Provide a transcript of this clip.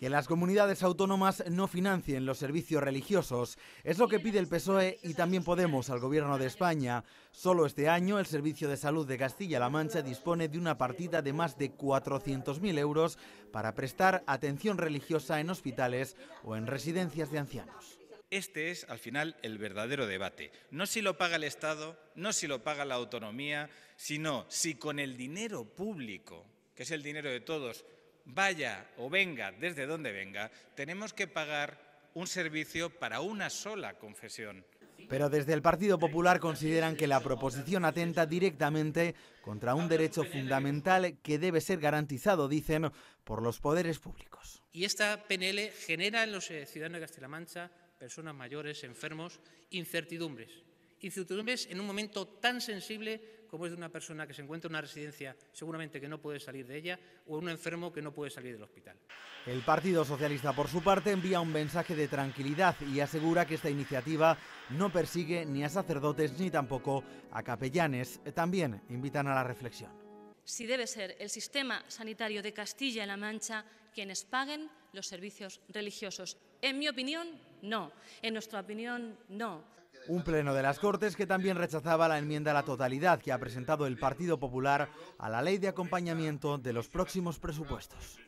Que las comunidades autónomas no financien los servicios religiosos es lo que pide el PSOE y también Podemos al Gobierno de España. Solo este año el Servicio de Salud de Castilla-La Mancha dispone de una partida de más de 400.000 euros para prestar atención religiosa en hospitales o en residencias de ancianos. Este es, al final, el verdadero debate. No si lo paga el Estado, no si lo paga la autonomía, sino si con el dinero público, que es el dinero de todos, vaya o venga desde donde venga, tenemos que pagar un servicio para una sola confesión. Pero desde el Partido Popular consideran que la proposición atenta directamente contra un derecho fundamental que debe ser garantizado, dicen, por los poderes públicos. Y esta PNL genera en los eh, ciudadanos de Castilla-La Mancha, personas mayores, enfermos, incertidumbres. Incertidumbres en un momento tan sensible como es de una persona que se encuentra en una residencia seguramente que no puede salir de ella o un enfermo que no puede salir del hospital. El Partido Socialista, por su parte, envía un mensaje de tranquilidad y asegura que esta iniciativa no persigue ni a sacerdotes ni tampoco a capellanes. También invitan a la reflexión. Si debe ser el sistema sanitario de Castilla-La Mancha quienes paguen los servicios religiosos. En mi opinión, no. En nuestra opinión, no. Un pleno de las Cortes que también rechazaba la enmienda a la totalidad que ha presentado el Partido Popular a la ley de acompañamiento de los próximos presupuestos.